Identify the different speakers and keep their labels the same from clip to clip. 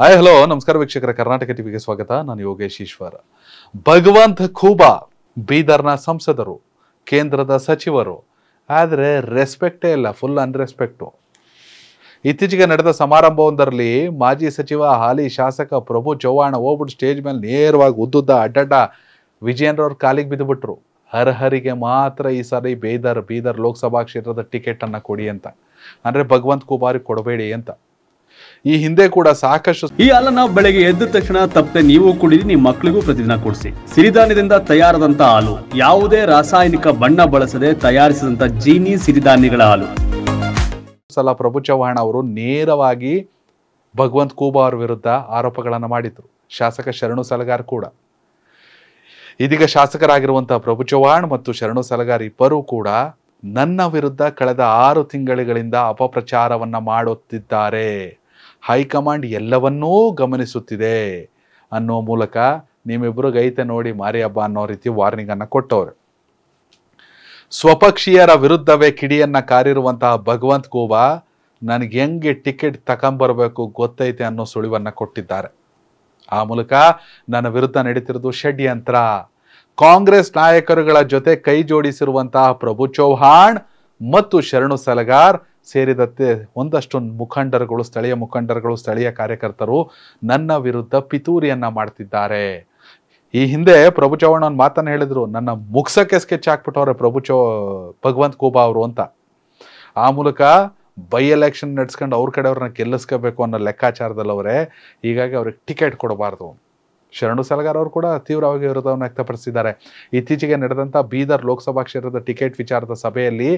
Speaker 1: hi hello ನಮಸ್ಕಾರ ವೀಕ್ಷಕರ ಕರ್ನಾಟಕ ಟಿವಿಗೆ ಸ್ವಾಗತ ನಾನು ಯೋಗೇಶ್ ಈಶ್ವರ ಭಗವಂತ ಖೂಬಾ ಬೀದರ್ನ ಸಂಸದರು ಕೇಂದ್ರದ ಸಚಿವರು ಆದರೆ ರೆಸ್ಪೆಕ್ಟೇ ಇಲ್ಲ ಫುಲ್ ಅನ್ರೆಸ್ಪೆಕ್ಟು ಇತ್ತೀಚೆಗೆ ನಡೆದ ಸಮಾರಂಭವೊಂದರಲ್ಲಿ ಮಾಜಿ ಸಚಿವ ಹಾಲಿ ಶಾಸಕ ಪ್ರಭು ಚೌಹಾಣ್ ಹೋಗ್ಬಿಟ್ಟು ಸ್ಟೇಜ್ ಮೇಲೆ ನೇರವಾಗಿ ಉದ್ದುದ್ದ ಅಡ್ಡಡ್ಡ ವಿಜಯನ್ರವ್ರ ಕಾಲಿಗೆ ಬಿದ್ದುಬಿಟ್ರು ಅರ್ಹರಿಗೆ ಮಾತ್ರ ಈ ಸಾರಿ ಬೀದರ್ ಬೀದರ್ ಲೋಕಸಭಾ ಕ್ಷೇತ್ರದ ಟಿಕೆಟನ್ನು ಕೊಡಿ ಅಂತ ಅಂದರೆ ಭಗವಂತ ಖೂಬಾರಿಗೆ ಕೊಡಬೇಡಿ ಅಂತ ಈ ಹಿಂದೆ ಕೂಡ ಸಾಕಷ್ಟು ಈ ಹಾಲನ್ನ ಬೆಳಗ್ಗೆ ಎದ್ದ ತಕ್ಷಣ ತಪ್ಪದೆ ನೀವು ಕುಡಿದು ನಿಮ್ಮ ಮಕ್ಕಳಿಗೂ ಪ್ರತಿದಿನ ಕೊಡಿಸಿ ಸಿರಿಧಾನ್ಯದಿಂದ ತಯಾರಾದಂತ ಹಾಲು ಯಾವುದೇ ರಾಸಾಯನಿಕ ಬಣ್ಣ ಬಳಸದೆ ತಯಾರಿಸಿದಂತ ಜೀನಿ ಸಿರಿಧಾನ್ಯಗಳ ಹಾಲು ಸಲ ಪ್ರಭು ಚವ್ಹಾಣ್ ಅವರು ನೇರವಾಗಿ ಭಗವಂತ ಕೂಬಾ ವಿರುದ್ಧ ಆರೋಪಗಳನ್ನು ಮಾಡಿದ್ರು ಶಾಸಕ ಶರಣು ಸಲಗಾರ್ ಕೂಡ ಇದೀಗ ಶಾಸಕರಾಗಿರುವಂತಹ ಪ್ರಭು ಚವ್ಹಾಣ್ ಮತ್ತು ಶರಣು ಸಲಗಾರ್ ಇಬ್ಬರೂ ಕೂಡ ನನ್ನ ವಿರುದ್ಧ ಕಳೆದ ಆರು ತಿಂಗಳುಗಳಿಂದ ಅಪಪ್ರಚಾರವನ್ನ ಮಾಡುತ್ತಿದ್ದಾರೆ ಹೈಕಮಾಂಡ್ ಎಲ್ಲವನ್ನೂ ಗಮನಿಸುತ್ತಿದೆ ಅನ್ನೋ ಮೂಲಕ ನಿಮ್ಮಿಬ್ಬರು ಗೈತೆ ನೋಡಿ ಮಾರಿ ಹಬ್ಬ ಅನ್ನೋ ರೀತಿ ವಾರ್ನಿಂಗ್ ಅನ್ನ ಕೊಟ್ಟವ್ರು ಸ್ವಪಕ್ಷೀಯರ ವಿರುದ್ಧವೇ ಕಿಡಿಯನ್ನ ಕಾರಿರುವಂತಹ ಭಗವಂತ್ ಗೋಬಾ ನನಗೆ ಹೆಂಗೆ ಟಿಕೆಟ್ ತಕೊಂಬರ್ಬೇಕು ಗೊತ್ತೈತೆ ಅನ್ನೋ ಸುಳಿವನ್ನ ಕೊಟ್ಟಿದ್ದಾರೆ ಆ ಮೂಲಕ ನನ್ನ ವಿರುದ್ಧ ನಡೀತಿರೋದು ಷಡ್ಯಂತ್ರ ಕಾಂಗ್ರೆಸ್ ನಾಯಕರುಗಳ ಜೊತೆ ಕೈ ಜೋಡಿಸಿರುವಂತಹ ಪ್ರಭು ಚೌಹಾಣ್ ಮತ್ತು ಶರಣು ಸಲಗಾರ್ ಸೇರಿದಂತೆ ಒಂದಷ್ಟು ಮುಖಂಡರುಗಳು ಸ್ಥಳೀಯ ಮುಖಂಡರುಗಳು ಸ್ಥಳೀಯ ಕಾರ್ಯಕರ್ತರು ನನ್ನ ವಿರುದ್ಧ ಪಿತೂರಿಯನ್ನ ಮಾಡ್ತಿದ್ದಾರೆ ಈ ಹಿಂದೆ ಪ್ರಭು ಚೌಹಾಣ್ ಒಂದು ಮಾತನ್ನು ಹೇಳಿದ್ರು ನನ್ನ ಮುಗ್ಸಕ್ಕೆ ಸ್ಕೆಚ್ ಹಾಕ್ಬಿಟ್ಟವ್ರೆ ಪ್ರಭು ಚೌ ಭಗವಂತ್ ಕೂಬಾ ಅವರು ಅಂತ ಆ ಮೂಲಕ ಬೈ ಎಲೆಕ್ಷನ್ ನಡ್ಸ್ಕೊಂಡು ಅವ್ರ ಕಡೆ ಅವ್ರನ್ನ ಗೆಲ್ಲಿಸ್ಕೋಬೇಕು ಅನ್ನೋ ಲೆಕ್ಕಾಚಾರದಲ್ಲಿ ಅವರೇ ಹೀಗಾಗಿ ಅವ್ರಿಗೆ ಟಿಕೆಟ್ ಕೊಡಬಾರ್ದು ಶರಣು ಸಲಗಾರ್ ಅವರು ಕೂಡ ತೀವ್ರವಾಗಿ ವಿರೋಧವನ್ನು ವ್ಯಕ್ತಪಡಿಸಿದ್ದಾರೆ ಇತ್ತೀಚೆಗೆ ನಡೆದಂಥ ಬೀದರ್ ಲೋಕಸಭಾ ಕ್ಷೇತ್ರದ ಟಿಕೆಟ್ ವಿಚಾರದ ಸಭೆಯಲ್ಲಿ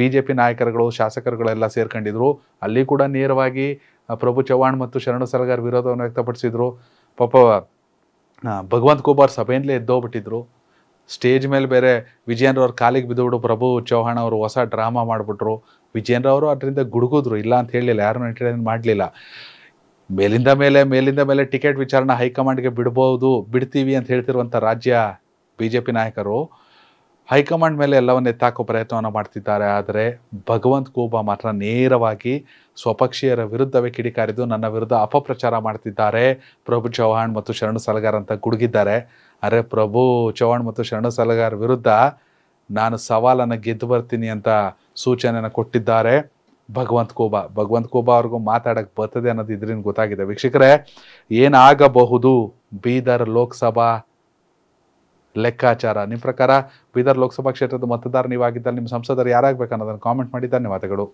Speaker 1: ಬಿಜೆಪಿ ನಾಯಕರುಗಳು ಶಾಸಕರುಗಳೆಲ್ಲ ಸೇರ್ಕೊಂಡಿದ್ರು ಅಲ್ಲಿ ಕೂಡ ನೇರವಾಗಿ ಪ್ರಭು ಚವ್ಹಾಣ್ ಮತ್ತು ಶರಣು ಸಲಗಾರ್ ವಿರೋಧವನ್ನು ವ್ಯಕ್ತಪಡಿಸಿದ್ರು ಪಾಪ ಭಗವಂತ ಕುಮಾರ್ ಸಭೆಯಿಂದಲೇ ಎದ್ದೋಗ್ಬಿಟ್ಟಿದ್ರು ಸ್ಟೇಜ್ ಮೇಲೆ ಬೇರೆ ವಿಜಯೇಂದ್ರ ಅವ್ರ ಕಾಲಿಗೆ ಬಿದ್ದುಬಿಡು ಪ್ರಭು ಚೌಹಾಣ್ ಅವರು ಹೊಸ ಡ್ರಾಮಾ ಮಾಡಿಬಿಟ್ರು ವಿಜಯೇಂದ್ರ ಅವರು ಅದರಿಂದ ಗುಡುಗಿದ್ರು ಇಲ್ಲ ಅಂತ ಹೇಳಿಲ್ಲ ಯಾರನ್ನೂ ಎಂಟರ್ಟೈನ್ ಮಾಡಲಿಲ್ಲ ಮೇಲಿಂದ ಮೇಲೆ ಮೇಲಿಂದ ಮೇಲೆ ಟಿಕೆಟ್ ವಿಚಾರಣ ಹೈಕಮಾಂಡ್ಗೆ ಬಿಡ್ಬೋದು ಬಿಡ್ತೀವಿ ಅಂತ ಹೇಳ್ತಿರುವಂಥ ರಾಜ್ಯ ಬಿ ಜೆ ಪಿ ನಾಯಕರು ಹೈಕಮಾಂಡ್ ಮೇಲೆ ಎಲ್ಲವನ್ನು ಎತ್ತಾಕೋ ಪ್ರಯತ್ನವನ್ನು ಮಾಡ್ತಿದ್ದಾರೆ ಆದರೆ ಭಗವಂತ್ ಕೋಬಾ ಮಾತ್ರ ನೇರವಾಗಿ ಸ್ವಪಕ್ಷೀಯರ ವಿರುದ್ಧವೇ ಕಿಡಿಕಾರಿದ್ದು ನನ್ನ ವಿರುದ್ಧ ಅಪಪ್ರಚಾರ ಮಾಡ್ತಿದ್ದಾರೆ ಪ್ರಭು ಚೌಹಾಣ್ ಮತ್ತು ಶರಣು ಸಲಗಾರ್ ಅಂತ ಗುಡುಗಿದ್ದಾರೆ ಅರೆ ಪ್ರಭು ಚೌಹಾಣ್ ಮತ್ತು ಶರಣು ಸಲಗಾರ್ ವಿರುದ್ಧ ನಾನು ಸವಾಲನ್ನು ಗೆದ್ದು ಬರ್ತೀನಿ ಅಂತ ಸೂಚನೆಯನ್ನು ಕೊಟ್ಟಿದ್ದಾರೆ ಭಗವಂತ ಕೋಬಾ ಭಗವಂತ ಕೋಬಾ ಅವ್ರಿಗೂ ಮಾತಾಡಕ್ಕೆ ಬರ್ತದೆ ಅನ್ನೋದು ಇದ್ರಿಂದ ಗೊತ್ತಾಗಿದೆ ವೀಕ್ಷಕರೇ ಏನಾಗಬಹುದು ಬೀದರ್ ಲೋಕಸಭಾ ಲೆಕ್ಕಾಚಾರ ನಿಮ್ ಪ್ರಕಾರ ಬೀದರ್ ಲೋಕಸಭಾ ಕ್ಷೇತ್ರದ ಮತದಾರ ನೀವಾಗಿದ್ದಲ್ಲಿ ನಿಮ್ಮ ಸಂಸದರು ಯಾರಾಗ್ಬೇಕು ಅನ್ನೋದನ್ನ ಕಾಮೆಂಟ್ ಮಾಡಿ ಧನ್ಯವಾದಗಳು